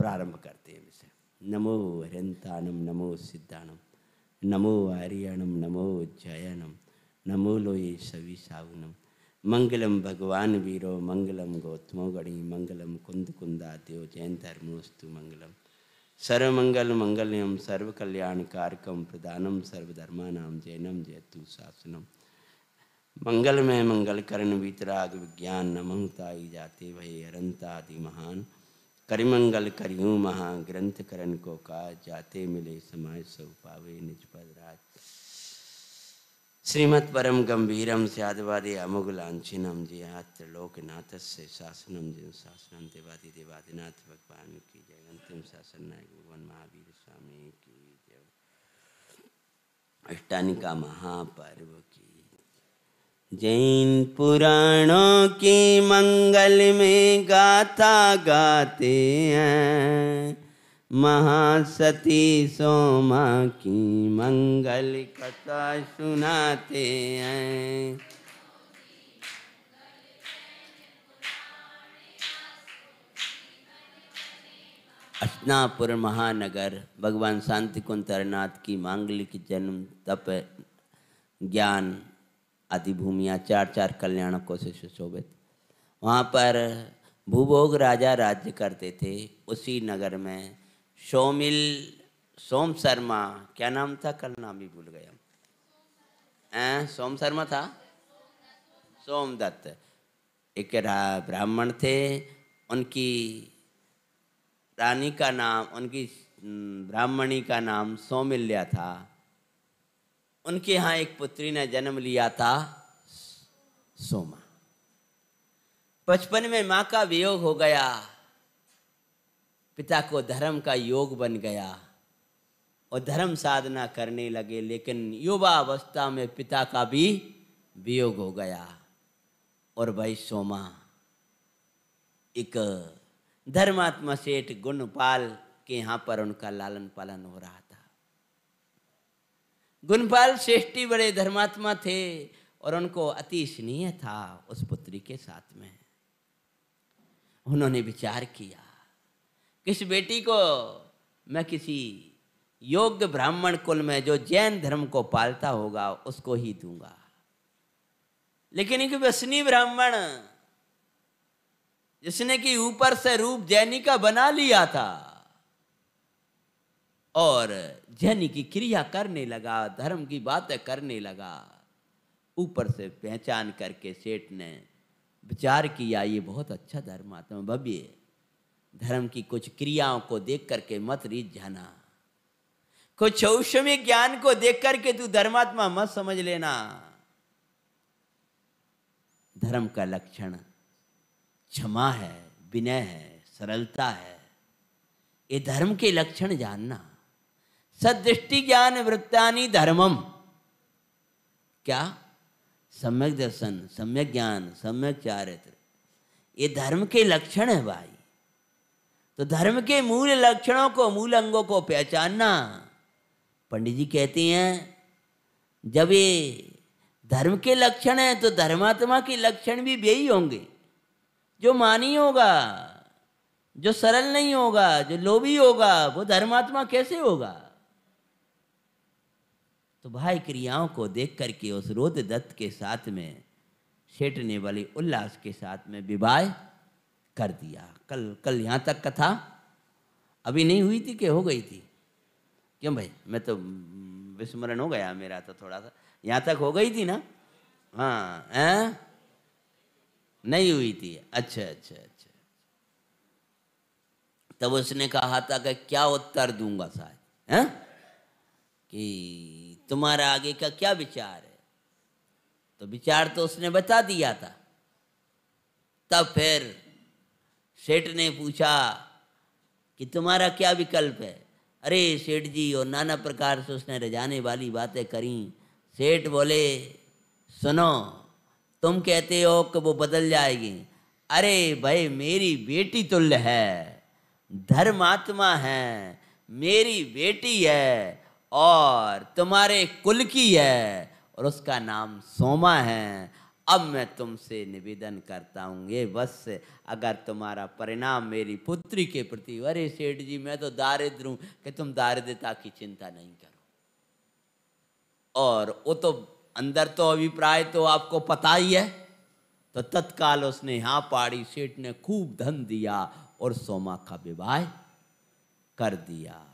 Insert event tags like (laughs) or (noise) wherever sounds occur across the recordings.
प्रारंभ करते हैं इसे नमो हरंतानम नमो सिद्धानम नमो आर्याणम नमो जयानम नमो लोये सवि सावनम मंगलम भगवान वीरो मंगलम गौतमो गणी मंगलम कुंद कुंदा देव जैन धर्मोस्तु मंगलम सर्वमंगल मंगल्यम सर्वकल्याणकारकम प्रदानम सर्वधर्मा जैनम जयतु शासनम मंगलमय मंगल वितराग विज्ञान नमंगता जाते भय हरंता महान करिमंगल करिहूँ महा ग्रंथ करण को का जाते मिले समाज सौ पावे निज पद राज श्रीमत परम गंभीरम स्यादवादे अमुग लाछिनम जिहात लोकनाथ से शासनम जिन शासनम देवादी देवादिनाथ भगवान की जय अंतिम शासन नायक भगवान महावीर स्वामी की जय अष्टानिका महापर्व की जैन पुराणों की मंगल में गाथा गाते हैं महासती सोमा की मंगल कथा सुनाते हैं अस्नापुर महानगर भगवान शांति कुंतरनाथ की मांगलिक जन्म तप ज्ञान आदि भूमिया चार चार कल्याणकों से सुशोभित वहाँ पर भूभोग राजा राज्य करते थे उसी नगर में सोमिल सोम शर्मा क्या नाम था कल नाम भी भूल गया आ, सोम शर्मा था सोमदत्त एक ब्राह्मण थे उनकी रानी का नाम उनकी ब्राह्मणी का नाम सोमिल्या था उनके यहाँ एक पुत्री ने जन्म लिया था सोमा बचपन में माँ का वियोग हो गया पिता को धर्म का योग बन गया और धर्म साधना करने लगे लेकिन युवा अवस्था में पिता का भी वियोग हो गया और भाई सोमा एक धर्मात्मा सेठ गुणपाल के यहाँ पर उनका लालन पालन हो रहा गुणपाल श्रेष्ठी बड़े धर्मात्मा थे और उनको अति स्नेह था उस पुत्री के साथ में उन्होंने विचार किया किस बेटी को मैं किसी योग्य ब्राह्मण कुल में जो जैन धर्म को पालता होगा उसको ही दूंगा लेकिन एक व्यसनी ब्राह्मण जिसने कि ऊपर से रूप जैनी का बना लिया था और जन की क्रिया करने लगा धर्म की बातें करने लगा ऊपर से पहचान करके सेठ ने विचार किया ये बहुत अच्छा धर्म आत्मा भव्य धर्म की कुछ क्रियाओं को देख करके मत रीत जाना कुछ औषमी ज्ञान को देख करके तू धर्मात्मा मत समझ लेना धर्म का लक्षण क्षमा है विनय है सरलता है ये धर्म के लक्षण जानना सदृष्टि ज्ञान वृत्ता धर्मम क्या सम्यक दर्शन सम्यक ज्ञान सम्यक चारित्र ये धर्म के लक्षण है भाई तो धर्म के मूल लक्षणों को मूल अंगों को पहचानना पंडित जी कहते हैं जब ये धर्म के लक्षण है तो धर्मात्मा के लक्षण भी व्यय होंगे जो मानी होगा जो सरल नहीं होगा जो लोभी होगा वो धर्मात्मा कैसे होगा तो भाई क्रियाओं को देख करके उस रोद दत्त के साथ में सेठने वाले उल्लास के साथ में विवाह कर दिया कल कल यहाँ तक कथा अभी नहीं हुई थी कि हो गई थी क्यों भाई मैं तो विस्मरण हो गया मेरा तो थोड़ा सा यहाँ तक हो गई थी ना हाँ हैं नहीं हुई थी अच्छा अच्छा अच्छा तब उसने कहा था कि क्या उत्तर दूंगा शायद हैं कि तुम्हारा आगे का क्या विचार है तो विचार तो उसने बता दिया था तब फिर सेठ ने पूछा कि तुम्हारा क्या विकल्प है अरे सेठ जी और नाना प्रकार से उसने रजाने वाली बातें करी सेठ बोले सुनो तुम कहते हो कि वो बदल जाएगी अरे भाई मेरी बेटी तुल्य है धर्मात्मा है मेरी बेटी है और तुम्हारे कुल की है और उसका नाम सोमा है अब मैं तुमसे निवेदन करता हूँ ये बस अगर तुम्हारा परिणाम मेरी पुत्री के प्रति अरे सेठ जी मैं तो दारिद्र हूँ कि तुम दारिद्रता की चिंता नहीं करो और वो तो अंदर तो अभिप्राय तो आपको पता ही है तो तत्काल उसने यहाँ पाड़ी सेठ ने खूब धन दिया और सोमा का विवाह कर दिया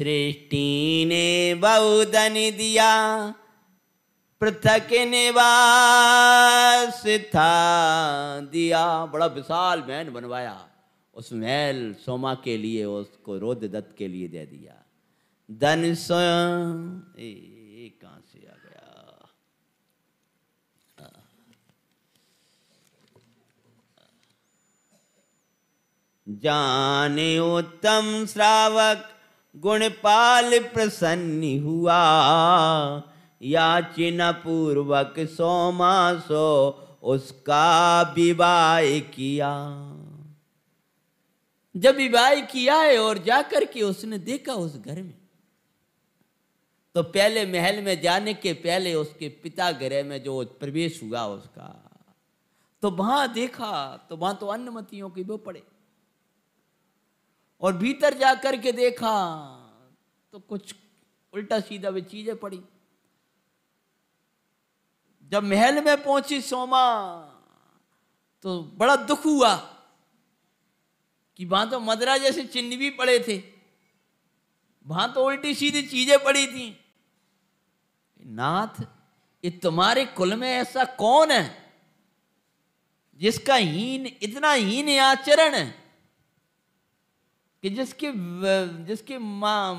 सृष्टि ने बहुधन दिया पृथक निवास था दिया बड़ा विशाल महल बनवाया उस महल सोमा के लिए उसको रोद दत्त के लिए दे दिया धन स्वयं कहाँ से आ गया जाने उत्तम श्रावक गुणपाल प्रसन्न हुआ याचना पूर्वक सोमा सो उसका विवाह किया जब विवाह किया है और जाकर के उसने देखा उस घर में तो पहले महल में जाने के पहले उसके पिता गृह में जो प्रवेश हुआ उसका तो वहां देखा तो वहां तो अन्नमतियों के वो पड़े और भीतर जा कर के देखा तो कुछ उल्टा सीधा वे चीजें पड़ी जब महल में पहुंची सोमा तो बड़ा दुख हुआ कि वहां तो मदरा जैसे चिन्ह भी पड़े थे वहां तो उल्टी सीधी चीजें पड़ी थी नाथ ये तुम्हारे कुल में ऐसा कौन है जिसका हीन इतना हीन आचरण है कि जिसके जिसके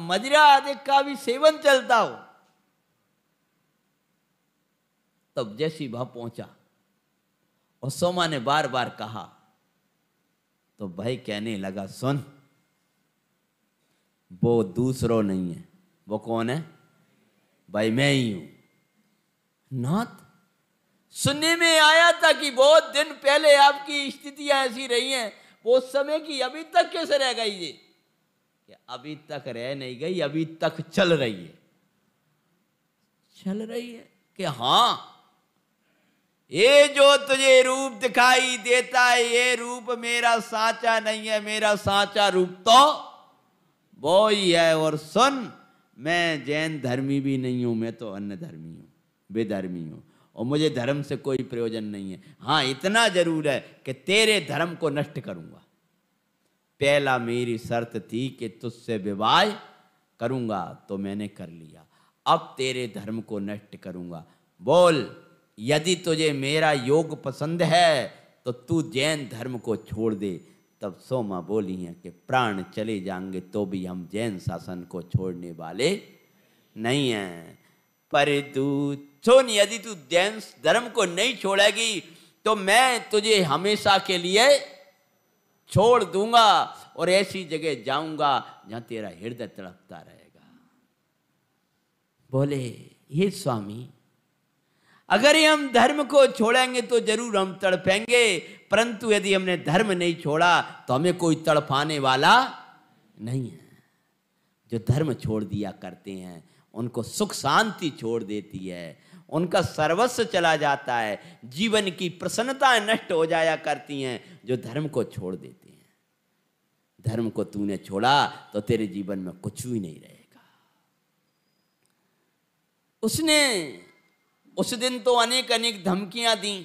मदिरा आदि का भी सेवन चलता हो तब जैसी वह पहुंचा और सोमा ने बार बार कहा तो भाई कहने लगा सुन वो दूसरो नहीं है वो कौन है भाई मैं ही हूं नाथ सुनने में आया था कि बहुत दिन पहले आपकी स्थितियां ऐसी रही हैं वो समय की अभी तक कैसे रह गई ये कि अभी तक रह नहीं गई अभी तक चल रही है चल रही है कि हाँ ये जो तुझे रूप दिखाई देता है ये रूप मेरा साचा नहीं है मेरा साचा रूप तो वो ही है और सुन मैं जैन धर्मी भी नहीं हूं मैं तो अन्य धर्मी हूं बेधर्मी हूं और मुझे धर्म से कोई प्रयोजन नहीं है हाँ इतना जरूर है कि तेरे धर्म को नष्ट करूंगा पहला मेरी शर्त थी कि तुझसे विवाह करूँगा तो मैंने कर लिया अब तेरे धर्म को नष्ट करूंगा बोल यदि तुझे मेरा योग पसंद है तो तू जैन धर्म को छोड़ दे तब सोमा बोली है कि प्राण चले जाएंगे तो भी हम जैन शासन को छोड़ने वाले नहीं हैं पर दूत सुन यदि तू जैन धर्म को नहीं छोड़ेगी तो मैं तुझे हमेशा के लिए छोड़ दूंगा और ऐसी जगह जाऊंगा जहां तेरा हृदय तड़पता रहेगा बोले हे स्वामी अगर ये हम धर्म को छोड़ेंगे तो जरूर हम तड़पेंगे परंतु यदि हमने धर्म नहीं छोड़ा तो हमें कोई तड़पाने वाला नहीं है जो धर्म छोड़ दिया करते हैं उनको सुख शांति छोड़ देती है उनका सर्वस्व चला जाता है जीवन की प्रसन्नता नष्ट हो जाया करती हैं जो धर्म को छोड़ देते हैं धर्म को तूने छोड़ा तो तेरे जीवन में कुछ भी नहीं रहेगा उसने उस दिन तो अनेक अनेक धमकियां दी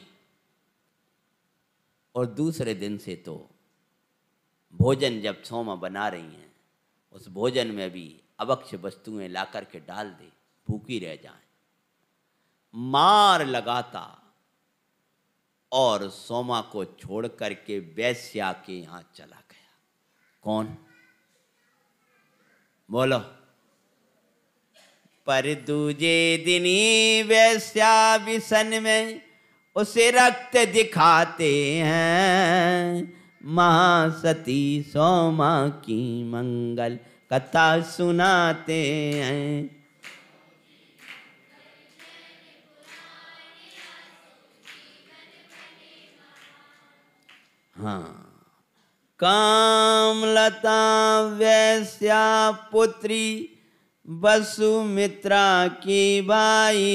और दूसरे दिन से तो भोजन जब सोमा बना रही हैं उस भोजन में भी अवक्ष वस्तुएं ला करके डाल दे भूखी रह जाए मार लगाता और सोमा को छोड़ करके वैश्या के यहां चला गया कौन बोलो पर दूजे दिनी वैश्या विसन में उसे रक्त दिखाते हैं महासती सोमा की मंगल कथा सुनाते हैं हाँ कामलता वैश्या पुत्री वसुमित्रा की बाई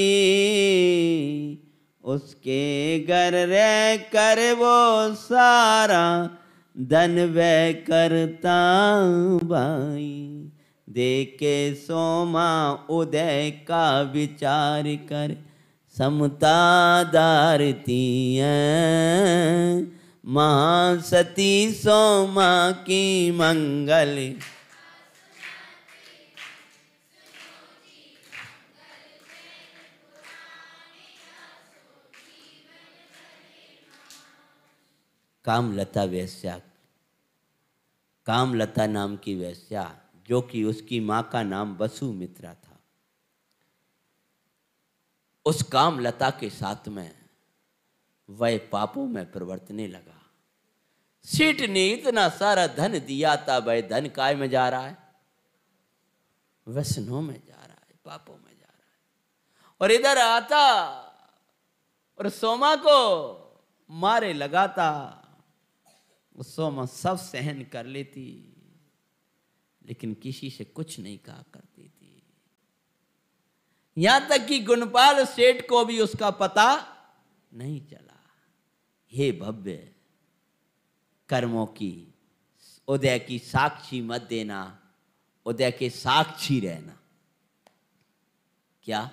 उसके घर रह कर वो सारा धन वह करता भाई देखे सोमा उदय का विचार कर समता दारती है महासती सोमा की मंगल कामलता वैश्या कामलता नाम की वैश्या जो कि उसकी माँ का नाम वसु मित्रा था उस कामलता के साथ में वह पापों में प्रवर्तने लगा सीट ने इतना सारा धन दिया था वह धन काय में जा रहा है वसनों में जा रहा है पापों में जा रहा है और इधर आता और सोमा को मारे लगाता सोमा सब सहन कर लेती लेकिन किसी से कुछ नहीं कहा करती थी यहां तक कि गुणपाल सेठ को भी उसका पता नहीं चला हे भव्य कर्मों की उदय की साक्षी मत देना उदय के साक्षी रहना क्या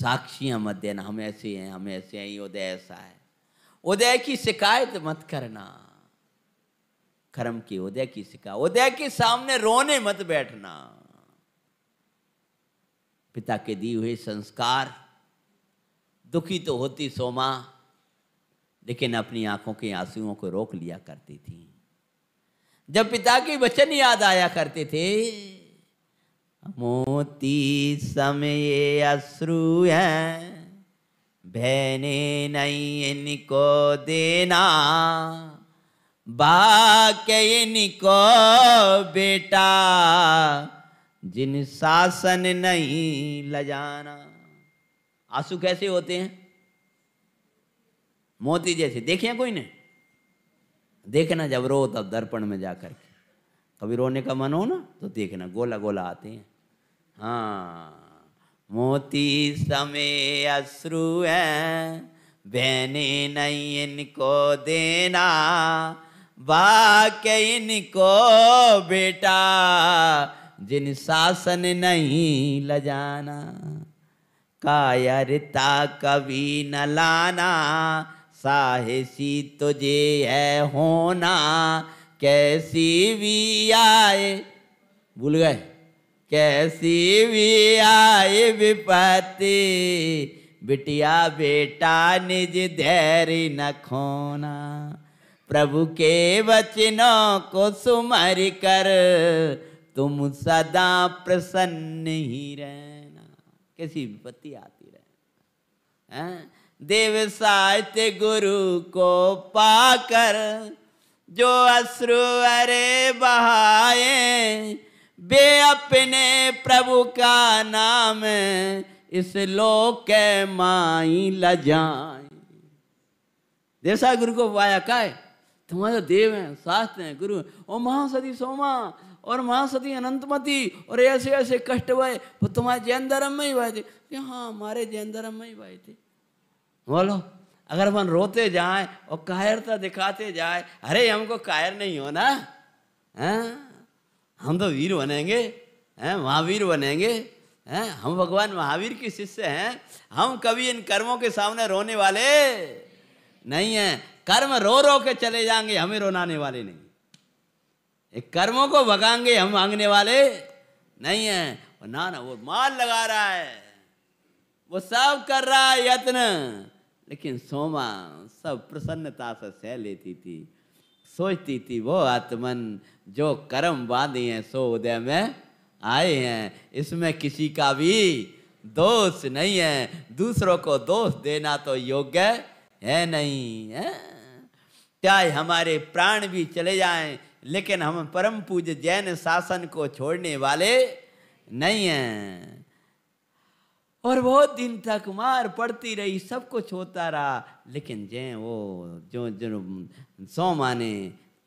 साक्षियां मत देना हम ऐसे हैं हम ऐसे हैं उदय ऐसा है उदय की शिकायत मत करना कर्म की उदय की शिकायत उदय के सामने रोने मत बैठना पिता के दिए हुए संस्कार दुखी तो होती सोमा लेकिन अपनी आंखों के आंसुओं को रोक लिया करती थी जब पिता के वचन याद आया करते थे मोती समय अश्रु है बहने नहीं इनको देना बाके इनको बेटा जिन शासन नहीं लजाना आंसू कैसे होते हैं मोती जैसे देखे कोई ने देखना जब रो तब दर्पण में जा करके कभी रोने का मन हो ना तो देखना गोला गोला आते हैं हाँ मोती समय अश्रु है बहने नहीं इनको देना बाके इनको बेटा जिन शासन नहीं लजाना कायरता कभी न लाना साहसी तुझे है होना कैसी भी आए भूल गए कैसी भी आए विपत्ति बिटिया बेटा निज धैर्य न खोना प्रभु के वचनों को सुमर कर तुम सदा प्रसन्न ही रहना कैसी विपत्ति आती रहे हैं देव साहित्य गुरु को पाकर जो अश्रु अरे बहाए बे अपने प्रभु का नाम इस लोक माई जाए देवसा गुरु को पाया का है तुम्हारे तो देव हैं शास्त्र हैं गुरु ओ महासती सोमा और महासती अनंतमती और ऐसे ऐसे कष्ट हुए वो तुम्हारे जैन धर्म में ही भाई थे हाँ हमारे जैन धर्म में ही भाई थे बोलो अगर अपन रोते जाए और कायरता दिखाते जाए अरे हमको कायर नहीं होना है हम तो वीर बनेंगे हैं महावीर बनेंगे हैं हम भगवान महावीर के शिष्य हैं हम कभी इन कर्मों के सामने रोने वाले नहीं हैं कर्म रो रो के चले जाएंगे हमें रोनाने वाले नहीं कर्मों को भगाएंगे हम मांगने वाले नहीं है ना ना वो माल लगा रहा है वो सब कर रहा है यत्न लेकिन सोमा सब प्रसन्नता से सह लेती थी सोचती थी वो आत्मन जो कर्म बांधी हैं सो उदय में आए हैं इसमें किसी का भी दोष नहीं है दूसरों को दोष देना तो योग्य है नहीं है चाहे हमारे प्राण भी चले जाएं लेकिन हम परम पूज्य जैन शासन को छोड़ने वाले नहीं हैं और बहुत दिन तक मार पड़ती रही सब कुछ होता रहा लेकिन जय वो जो जो सौ माने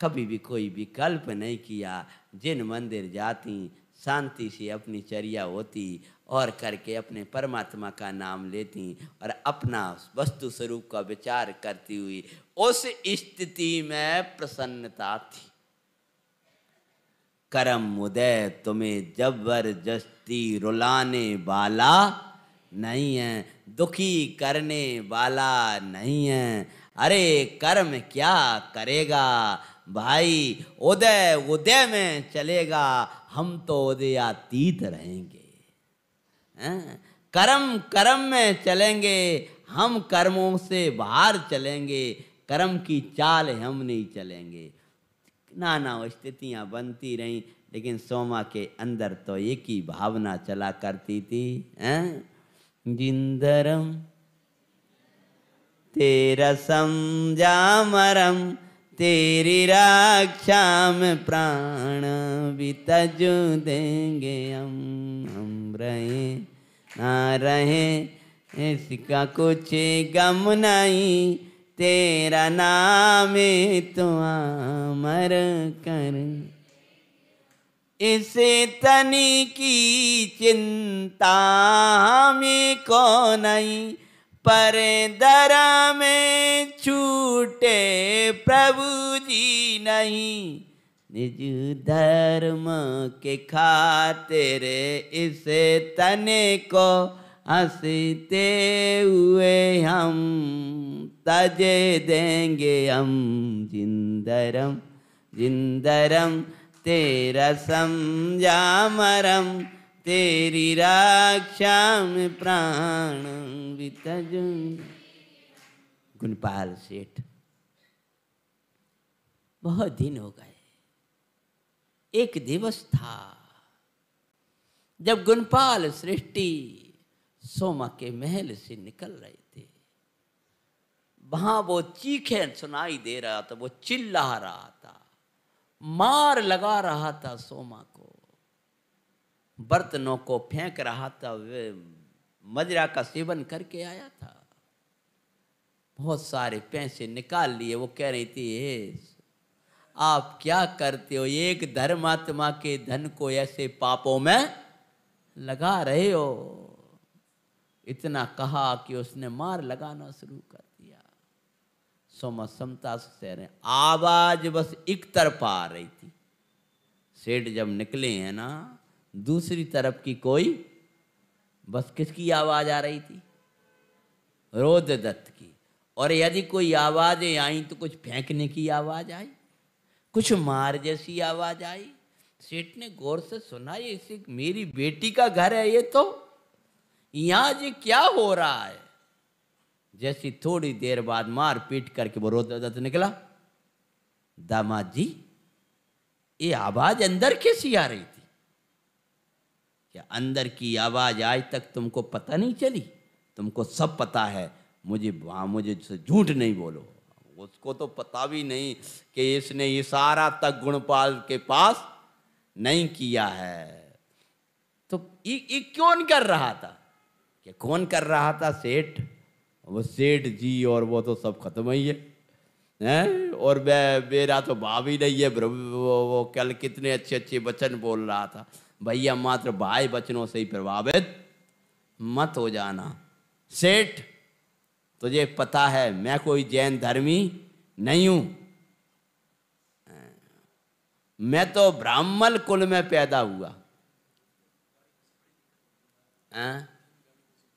कभी भी कोई विकल्प नहीं किया जिन मंदिर जाती शांति से अपनी चर्या होती और करके अपने परमात्मा का नाम लेती और अपना वस्तु स्वरूप का विचार करती हुई उस स्थिति में प्रसन्नता थी करम उदय तुम्हें जबरदस्ती रुलाने वाला नहीं है दुखी करने वाला नहीं है अरे कर्म क्या करेगा भाई उदय उदय में चलेगा हम तो उदयातीत रहेंगे हैं? कर्म कर्म में चलेंगे हम कर्मों से बाहर चलेंगे कर्म की चाल हम नहीं चलेंगे ना स्थितियाँ बनती रहीं लेकिन सोमा के अंदर तो एक ही भावना चला करती थी हैं गिन्धरं तेरसं जामरं तेरी रक्षा में प्राण भी तजु देंगे हम हम रहे ना रहे इसका कुछ गम नहीं तेरा नाम तुम आमर कर इसे तनी की चिंता हमें को नहीं पर दरा में छूटे प्रभु जी नहीं निज धर्म के खातिर इस तने को हंसते हुए हम तजे देंगे हम जिंदरम जिंदरम तेरा संजामरम तेरी रक्षा में प्राण बीतज गुणपाल सेठ बहुत दिन हो गए एक दिवस था जब गुणपाल सृष्टि सोमा के महल से निकल रहे थे वहां वो चीखें सुनाई दे रहा था वो चिल्ला रहा था मार लगा रहा था सोमा को बर्तनों को फेंक रहा था वे मदिरा का सेवन करके आया था बहुत सारे पैसे निकाल लिए वो कह रही थी हे आप क्या करते हो एक धर्मात्मा के धन को ऐसे पापों में लगा रहे हो इतना कहा कि उसने मार लगाना शुरू कर समता से कह रहे आवाज़ बस एक तरफ आ रही थी सेठ जब निकले हैं ना दूसरी तरफ की कोई बस किसकी आवाज़ आ रही थी रोद दत्त की और यदि कोई आवाज़ें आई तो कुछ फेंकने की आवाज़ आई कुछ मार जैसी आवाज़ आई सेठ ने गौर से सुना ये इसे मेरी बेटी का घर है ये तो यहाँ जी क्या हो रहा है जैसी थोड़ी देर बाद मार पीट करके वो रोते निकला दामाद जी ये आवाज अंदर कैसी आ रही थी क्या अंदर की आवाज आज तक तुमको पता नहीं चली तुमको सब पता है मुझे वहां मुझे झूठ नहीं बोलो उसको तो पता भी नहीं कि इसने इशारा तक गुणपाल के पास नहीं किया है तो ये क्यों कर रहा था कि कौन कर रहा था सेठ वो सेठ जी और वो तो सब खत्म ही है हैं और मैं मेरा तो भाव ही नहीं है वो, वो कल कितने अच्छे अच्छे वचन बोल रहा था भैया मात्र भाई वचनों से ही प्रभावित मत हो जाना सेठ तुझे पता है मैं कोई जैन धर्मी नहीं हूं मैं तो ब्राह्मण कुल में पैदा हुआ आ?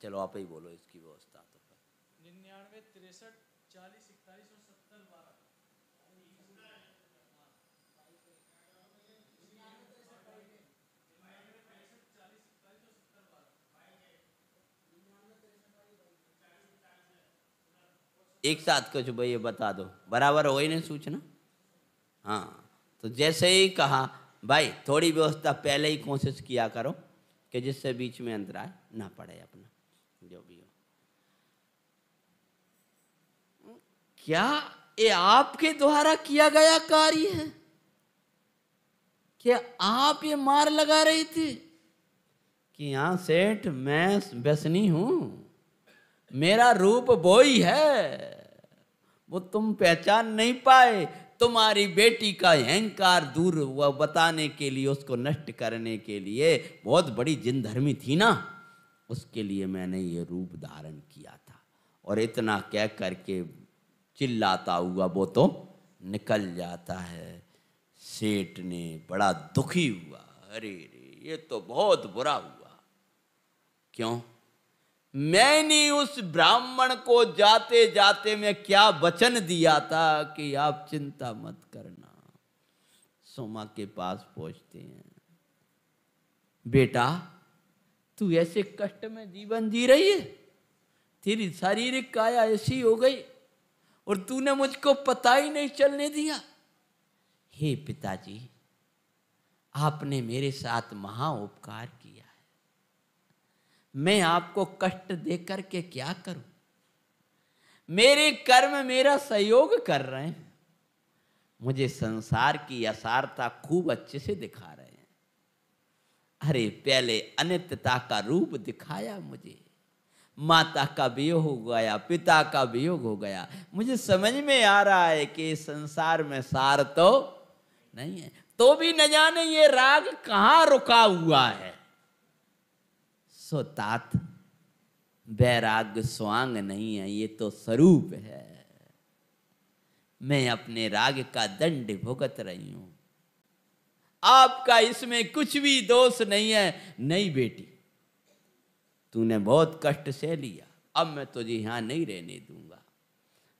चलो आप ही बोलो इसको एक साथ कुछ भाई ये बता दो बराबर हो ही नहीं सूचना हाँ तो जैसे ही कहा भाई थोड़ी व्यवस्था पहले ही कोशिश किया करो कि जिससे बीच में अंतराय ना पड़े अपना जो भी हो क्या ये आपके द्वारा किया गया कार्य है क्या आप ये मार लगा रही थी कि हाँ सेठ मैं व्यसनी हूं मेरा रूप ही है वो तुम पहचान नहीं पाए तुम्हारी बेटी का अहंकार दूर हुआ बताने के लिए उसको नष्ट करने के लिए बहुत बड़ी जिनधर्मी थी ना उसके लिए मैंने ये रूप धारण किया था और इतना कह करके चिल्लाता हुआ वो तो निकल जाता है सेठ ने बड़ा दुखी हुआ अरे रे ये तो बहुत बुरा हुआ क्यों मैंने उस ब्राह्मण को जाते जाते में क्या वचन दिया था कि आप चिंता मत करना सोमा के पास पहुंचते हैं बेटा तू ऐसे कष्ट में जीवन जी रही है तेरी शारीरिक काया ऐसी हो गई और तूने मुझको पता ही नहीं चलने दिया हे पिताजी आपने मेरे साथ महा उपकार मैं आपको कष्ट दे करके क्या करूं मेरे कर्म मेरा सहयोग कर रहे हैं मुझे संसार की असारता खूब अच्छे से दिखा रहे हैं अरे पहले अनित्यता का रूप दिखाया मुझे माता का वियोग हो गया पिता का वियोग हो गया मुझे समझ में आ रहा है कि संसार में सार तो नहीं है तो भी न जाने ये राग कहाँ रुका हुआ है सो तात वैराग्य स्वांग नहीं है ये तो स्वरूप है मैं अपने राग का दंड भुगत रही हूं आपका इसमें कुछ भी दोष नहीं है नहीं बेटी तूने बहुत कष्ट से लिया अब मैं तुझे यहां नहीं रहने दूंगा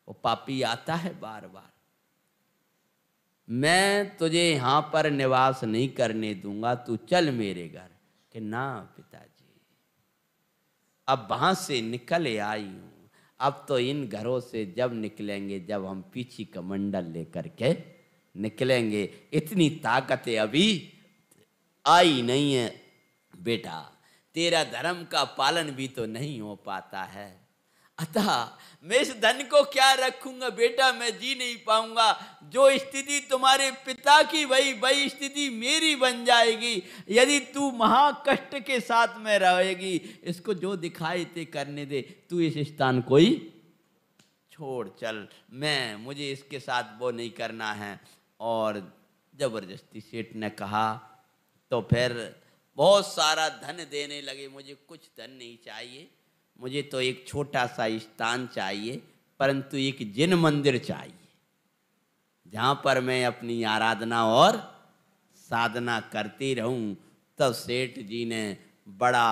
वो पापी आता है बार बार मैं तुझे यहां पर निवास नहीं करने दूंगा तू चल मेरे घर के ना पिताजी अब वहाँ से निकल आई हूँ अब तो इन घरों से जब निकलेंगे जब हम पीछे का मंडल लेकर के निकलेंगे इतनी ताकतें अभी आई नहीं है बेटा तेरा धर्म का पालन भी तो नहीं हो पाता है अतः मैं इस धन को क्या रखूंगा बेटा मैं जी नहीं पाऊंगा जो स्थिति तुम्हारे पिता की वही वही स्थिति मेरी बन जाएगी यदि तू महाकष्ट के साथ में रहेगी इसको जो दिखाए थे करने दे तू इस स्थान को ही छोड़ चल मैं मुझे इसके साथ वो नहीं करना है और जबरदस्ती सेठ ने कहा तो फिर बहुत सारा धन देने लगे मुझे कुछ धन नहीं चाहिए मुझे तो एक छोटा सा स्थान चाहिए परंतु एक जिन मंदिर चाहिए जहाँ पर मैं अपनी आराधना और साधना करती रहूं तब सेठ जी ने बड़ा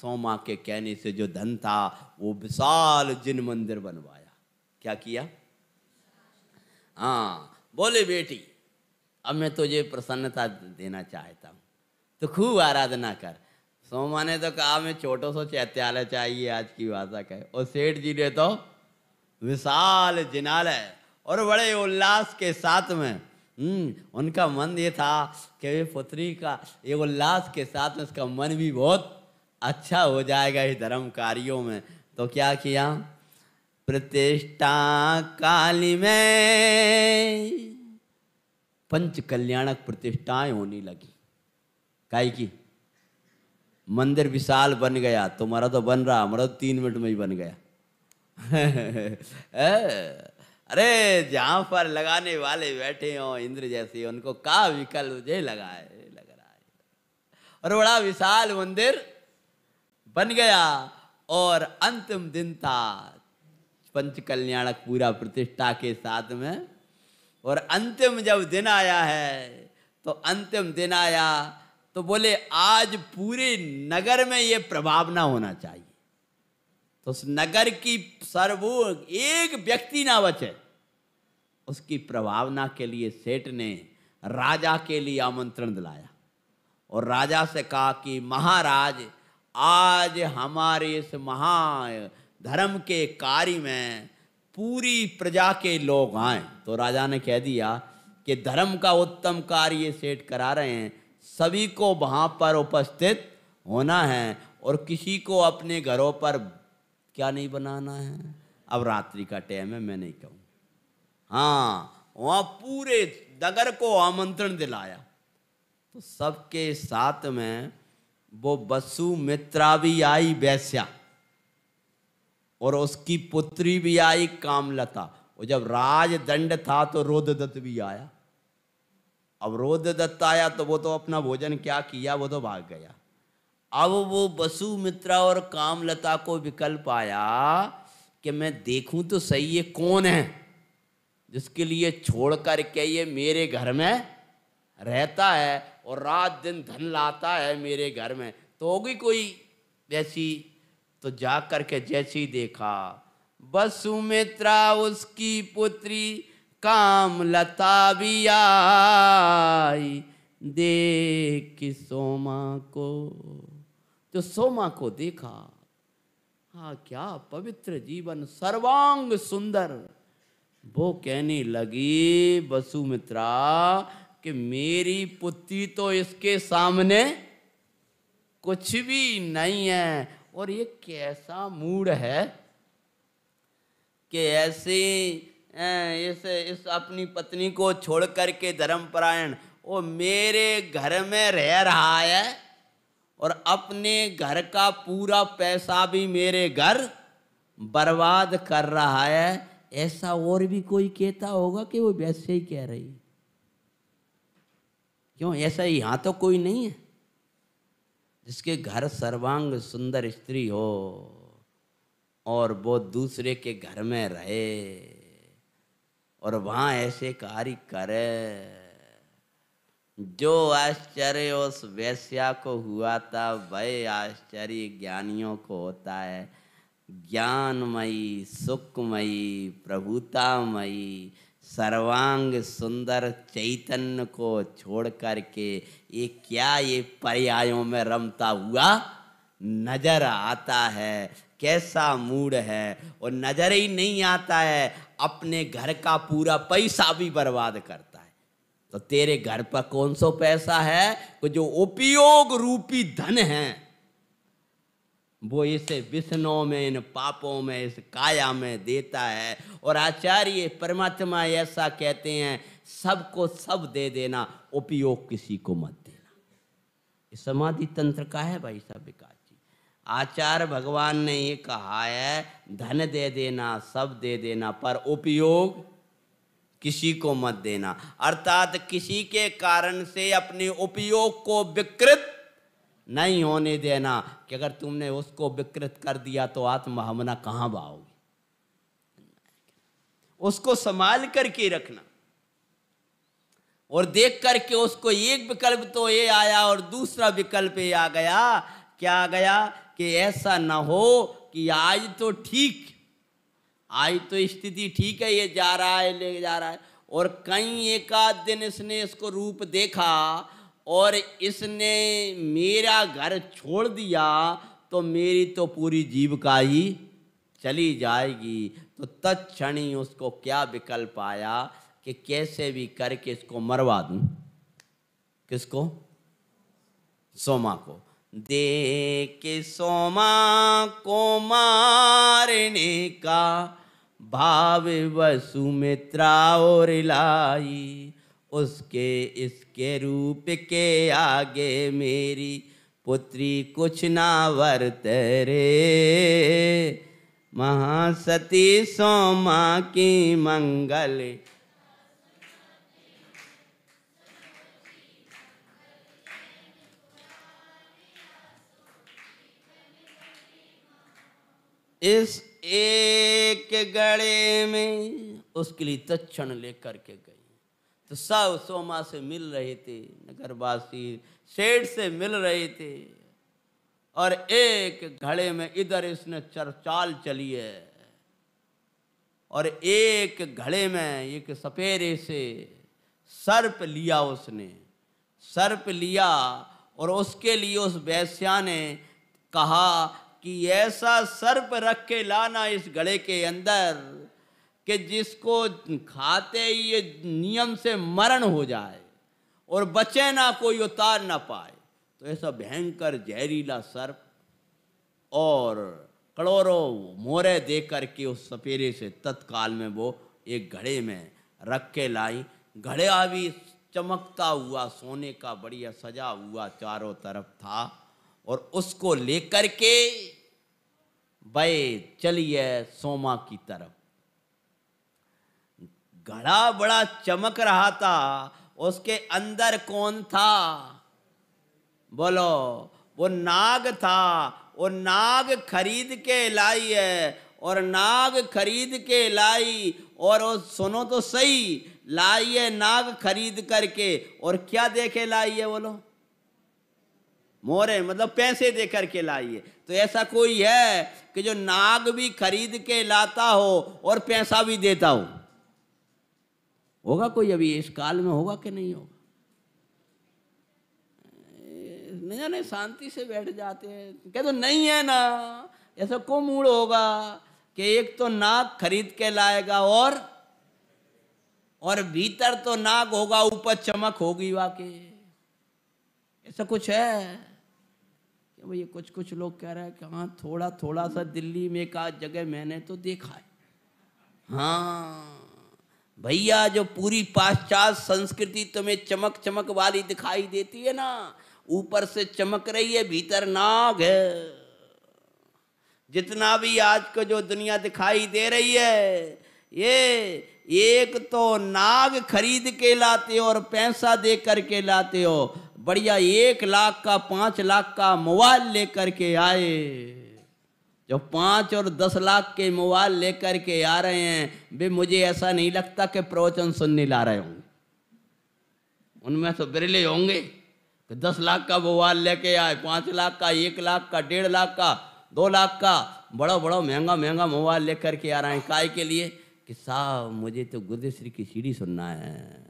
सोमा के कहने से जो धन था वो विशाल जिन मंदिर बनवाया क्या किया हाँ बोले बेटी अब मैं तुझे प्रसन्नता देना चाहता हूँ तो खूब आराधना कर सोमा ने तो कहा मैं छोटो सो चैत्यालय चाहिए आज की भाषा कहे और सेठ जी ने तो विशाल जिनालय और बड़े उल्लास के साथ में हम्म, उनका मन ये था कि वे पुत्री का ये उल्लास के साथ में उसका मन भी बहुत अच्छा हो जाएगा इस धर्म कार्यों में तो क्या किया प्रतिष्ठा काली में पंच कल्याणक प्रतिष्ठाएं होने लगी काय की मंदिर विशाल बन गया तुम्हारा तो बन रहा हमारा तो तीन मिनट में ही बन गया (laughs) अरे जहाँ पर लगाने वाले बैठे हो इंद्र जैसे उनको का विकल्प मुझे लगाए लग रहा है और बड़ा विशाल मंदिर बन गया और अंतिम दिन था पंच कल्याणक पूरा प्रतिष्ठा के साथ में और अंतिम जब दिन आया है तो अंतिम दिन आया तो बोले आज पूरे नगर में ये प्रभाव ना होना चाहिए तो उस नगर की सर्वो एक व्यक्ति ना बचे उसकी प्रभावना के लिए सेठ ने राजा के लिए आमंत्रण दिलाया और राजा से कहा कि महाराज आज हमारे इस महा धर्म के कार्य में पूरी प्रजा के लोग आए तो राजा ने कह दिया कि धर्म का उत्तम कार्य सेठ करा रहे हैं सभी को वहाँ पर उपस्थित होना है और किसी को अपने घरों पर क्या नहीं बनाना है अब रात्रि का टाइम है मैं नहीं कहूँ हाँ वहाँ पूरे नगर को आमंत्रण दिलाया तो सबके साथ में वो बसु मित्रा भी आई वैश्या और उसकी पुत्री भी आई कामलता और जब राजदंड था तो रोद भी आया अब रोद दत्त आया तो वो तो अपना भोजन क्या किया वो तो भाग गया अब वो बसु मित्रा और कामलता को विकल्प आया कि मैं देखूं तो सही ये कौन है जिसके लिए छोड़ कर के ये मेरे घर में रहता है और रात दिन धन लाता है मेरे घर में तो होगी कोई वैसी तो जा कर के जैसी देखा बसुमित्रा उसकी पुत्री काम आई देख के सोमा को जो सोमा को देखा हा क्या पवित्र जीवन सर्वांग सुंदर वो कहने लगी बसुमित्रा कि मेरी पुत्री तो इसके सामने कुछ भी नहीं है और ये कैसा मूड है कि ऐसे इस इस अपनी पत्नी को छोड़ कर के धर्मपरायण वो मेरे घर में रह रहा है और अपने घर का पूरा पैसा भी मेरे घर बर्बाद कर रहा है ऐसा और भी कोई कहता होगा कि वो वैसे ही कह रही है क्यों ऐसा यहाँ तो कोई नहीं है जिसके घर सर्वांग सुंदर स्त्री हो और वो दूसरे के घर में रहे और वहाँ ऐसे कार्य करे जो आश्चर्य उस वैश्या को हुआ था वह आश्चर्य ज्ञानियों को होता है ज्ञानमयी सुखमयी प्रभुतामयी सर्वांग सुंदर चैतन्य को छोड़ करके ये क्या ये पर्यायों में रमता हुआ नजर आता है कैसा मूड है और नजर ही नहीं आता है अपने घर का पूरा पैसा भी बर्बाद करता है तो तेरे घर पर कौन सो पैसा है जो उपयोग रूपी धन है वो इसे विष्णु में इन पापों में इस काया में देता है और आचार्य परमात्मा ऐसा कहते हैं सबको सब दे देना उपयोग किसी को मत देना समाधि तंत्र का है भाई साहब विकास आचार्य भगवान ने ये कहा है धन दे देना सब दे देना पर उपयोग किसी को मत देना अर्थात किसी के कारण से अपने उपयोग को विकृत नहीं होने देना कि अगर तुमने उसको विकृत कर दिया तो आत्मभावना कहाँ भाओगी उसको संभाल करके रखना और देख करके उसको एक विकल्प तो ये आया और दूसरा विकल्प ये आ गया क्या आ गया कि ऐसा ना हो कि आज तो ठीक आज तो स्थिति ठीक है ये जा रहा है ले जा रहा है और कई एकाध दिन इसने इसको रूप देखा और इसने मेरा घर छोड़ दिया तो मेरी तो पूरी का ही चली जाएगी तो तत्ण ही उसको क्या विकल्प आया कि कैसे भी करके इसको मरवा दूं किसको सोमा को दे के सोमा को मारने का भाव वसुमित्रा और लाई उसके इसके रूप के आगे मेरी पुत्री कुछ ना वर्त रे महासती सोमा की मंगल इस एक गड़े में उसके लिए तक्षण लेकर के गई तो सब सोमा से मिल रहे थे नगरवासी सेठ से मिल रहे थे और एक घड़े में इधर इसने चरचाल चली है और एक घड़े में एक सपेरे से सर्प लिया उसने सर्प लिया और उसके लिए उस वैश्या ने कहा कि ऐसा सर्प रख के लाना इस गले के अंदर कि जिसको खाते ही ये नियम से मरण हो जाए और बचे ना कोई उतार ना पाए तो ऐसा भयंकर जहरीला सर्प और करोड़ों मोरे दे करके उस सपेरे से तत्काल में वो एक घड़े में रख के लाई घड़े भी चमकता हुआ सोने का बढ़िया सजा हुआ चारों तरफ था और उसको लेकर के बे चलिए सोमा की तरफ घड़ा बड़ा चमक रहा था उसके अंदर कौन था बोलो वो नाग था वो नाग खरीद के लाई है और नाग खरीद के लाई और वो सुनो तो सही लाई है नाग खरीद करके और क्या देखे लाई है बोलो मोरे मतलब पैसे दे करके लाइए तो ऐसा कोई है कि जो नाग भी खरीद के लाता हो और पैसा भी देता हो होगा कोई अभी इस काल में होगा कि नहीं होगा नहीं जाने शांति से बैठ जाते हैं कह तो नहीं है ना ऐसा को मूड होगा कि एक तो नाग खरीद के लाएगा और और भीतर तो नाग होगा ऊपर चमक होगी वाकई ऐसा कुछ है ये कुछ कुछ लोग कह रहे हैं कि हाँ थोड़ा थोड़ा सा दिल्ली में का जगह मैंने तो देखा है हाँ भैया जो पूरी पाश्चात्य संस्कृति तुम्हें चमक चमक वाली दिखाई देती है ना ऊपर से चमक रही है भीतर नाग है जितना भी आज को जो दुनिया दिखाई दे रही है ये एक तो नाग खरीद के लाते हो और पैसा दे करके लाते हो बढ़िया एक लाख का पांच लाख का मोबाइल लेकर के आए जो पांच और दस लाख के मोबाइल लेकर के आ रहे हैं वे मुझे ऐसा नहीं लगता कि प्रवचन सुनने ला रहे होंगे उनमें तो बिरले होंगे कि दस लाख का मोबाइल लेके आए पांच लाख का एक लाख का डेढ़ लाख का दो लाख का बड़ा बड़ा महंगा महंगा मोबाइल लेकर के आ रहे हैं काय के लिए कि साहब मुझे तो गुरुदेश्वरी की सीढ़ी सुनना है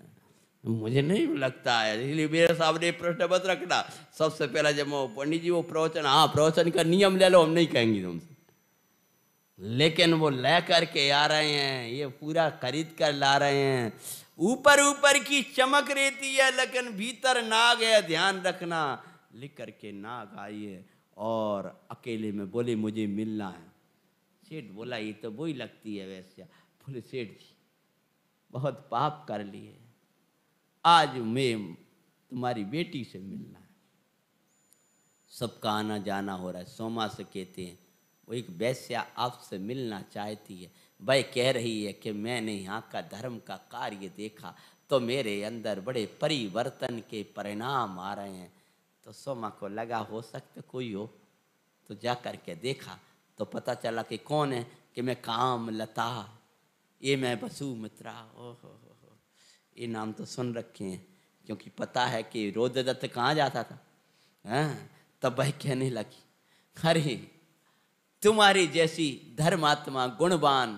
मुझे नहीं लगता है इसलिए मेरे सामने प्रश्न मत रखना सबसे पहला जब पंडित जी वो प्रवचन हाँ प्रवचन का नियम ले लो हम नहीं कहेंगे तुमसे लेकिन वो ले करके आ रहे हैं ये पूरा खरीद कर ला रहे हैं ऊपर ऊपर की चमक रहती है लेकिन भीतर नाग है ध्यान रखना लिख करके नाग आई है और अकेले में बोले मुझे मिलना है सेठ बोला ये तो वही लगती है वैसे बोले सेठ जी बहुत पाप कर लिए आज मैं तुम्हारी बेटी से मिलना है सबका आना जाना हो रहा है सोमा से कहते हैं वो एक वैश्या आपसे मिलना चाहती है वह कह रही है कि मैंने यहाँ का धर्म का कार्य देखा तो मेरे अंदर बड़े परिवर्तन के परिणाम आ रहे हैं तो सोमा को लगा हो सकता कोई हो तो जा कर के देखा तो पता चला कि कौन है कि मैं काम लता ये मैं बसु मित्रा ओ हो हो ये नाम तो सुन रखे हैं क्योंकि पता है कि रोद दत्त कहाँ जाता था हाँ तब वह कहने लगी हरे तुम्हारी जैसी धर्मात्मा गुणवान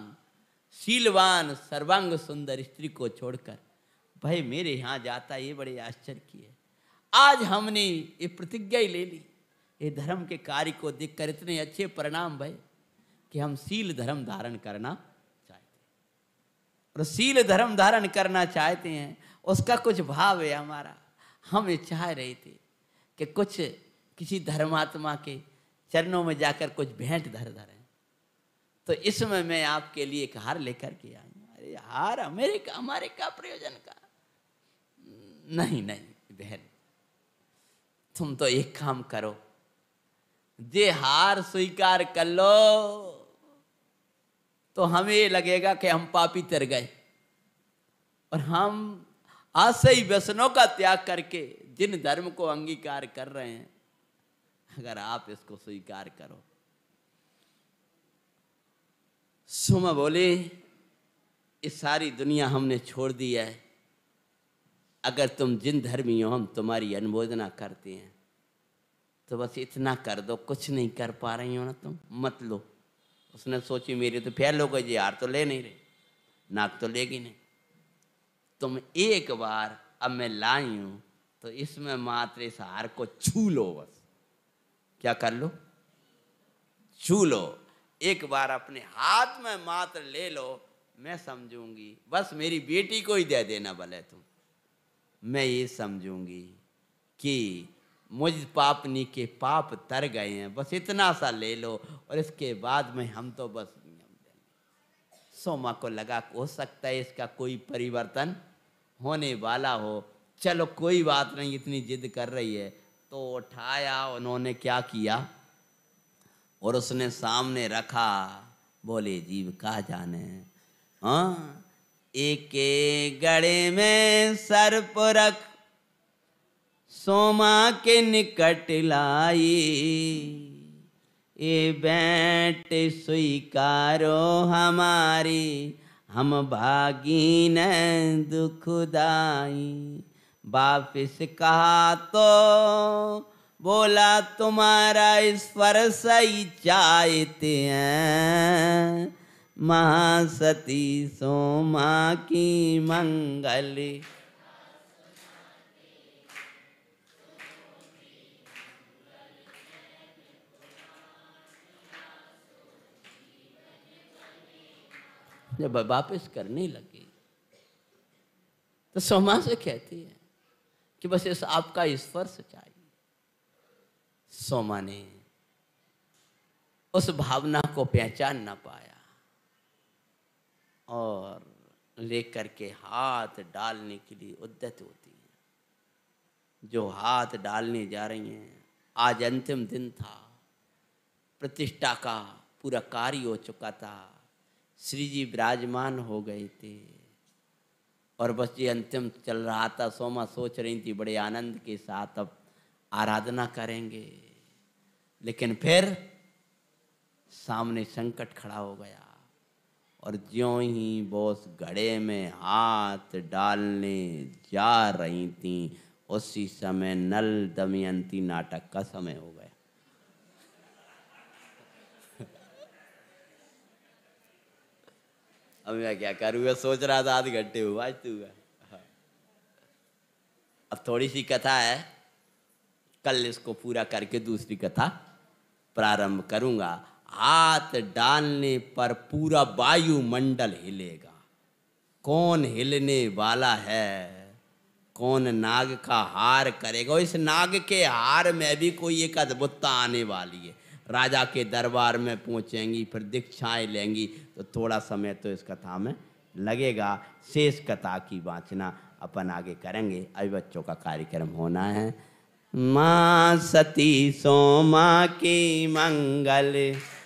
शीलवान सर्वांग सुंदर स्त्री को छोड़कर भाई मेरे यहाँ जाता ये बड़े आश्चर्य की है आज हमने ये प्रतिज्ञा ही ले ली ये धर्म के कार्य को देखकर इतने अच्छे परिणाम भाई कि हम शील धर्म धारण करना और धर्म धारण करना चाहते हैं उसका कुछ भाव है हमारा हम ये चाह रहे थे कि कुछ किसी धर्मात्मा के चरणों में जाकर कुछ भेंट धर धरें तो इसमें मैं आपके लिए एक हार लेकर के आई अरे हार अमेरिका हमारे का प्रयोजन का नहीं नहीं बहन तुम तो एक काम करो जे हार स्वीकार कर लो तो हमें लगेगा कि हम पापी तर गए और हम आज व्यसनों का त्याग करके जिन धर्म को अंगीकार कर रहे हैं अगर आप इसको स्वीकार करो सुम बोले ये सारी दुनिया हमने छोड़ दी है अगर तुम जिन धर्मी हो हम तुम्हारी अनुमोदना करते हैं तो बस इतना कर दो कुछ नहीं कर पा रही हो ना तुम मत लो उसने सोची मेरी तो फैल हो गई यार तो ले नहीं रहे नाक तो लेगी नहीं तुम एक बार अब मैं लाई हूं तो इसमें मात्र इस हार को छू लो बस क्या कर लो छू लो एक बार अपने हाथ में मात्र ले लो मैं समझूंगी बस मेरी बेटी को ही दे देना भले तुम मैं ये समझूंगी कि मुझ पापनी के पाप तर गए हैं बस इतना सा ले लो और इसके बाद में हम तो बस सोमा को लगा हो सकता है इसका कोई परिवर्तन होने वाला हो चलो कोई बात नहीं इतनी जिद कर रही है तो उठाया उन्होंने क्या किया और उसने सामने रखा बोले जीव कहा जाने हाँ एक गड़े में सर्प रख सोमा के निकट लाई ये बैट स्वीकारो हमारी हम भागी न दुखदाई वापिस कहा तो बोला तुम्हारा ईश्वर सही चाहते हैं महासती सोमा की मंगल जब वापस करने लगी तो सोमा से कहती है कि बस इस आपका स्पर्श चाहिए सोमा ने उस भावना को पहचान ना पाया और लेकर के हाथ डालने के लिए उद्यत होती है जो हाथ डालने जा रही हैं आज अंतिम दिन था प्रतिष्ठा का पूरा कार्य हो चुका था श्री जी विराजमान हो गए थे और बस ये अंतिम चल रहा था सोमा सोच रही थी बड़े आनंद के साथ अब आराधना करेंगे लेकिन फिर सामने संकट खड़ा हो गया और ज्यो ही बॉस घड़े में हाथ डालने जा रही थी उसी समय नल दमयंती नाटक का समय हो गया अब मैं क्या करूँगा सोच रहा था आधे घंटे हुआ आज तू अब थोड़ी सी कथा है कल इसको पूरा करके दूसरी कथा प्रारंभ करूँगा हाथ डालने पर पूरा वायुमंडल हिलेगा कौन हिलने वाला है कौन नाग का हार करेगा इस नाग के हार में भी कोई एक अद्भुतता आने वाली है राजा के दरबार में पहुँचेंगी फिर दीक्षाएँ लेंगी तो थोड़ा समय तो इस कथा में लगेगा शेष कथा की वाचना अपन आगे करेंगे अभी बच्चों का कार्यक्रम होना है माँ सती सोमा की मंगल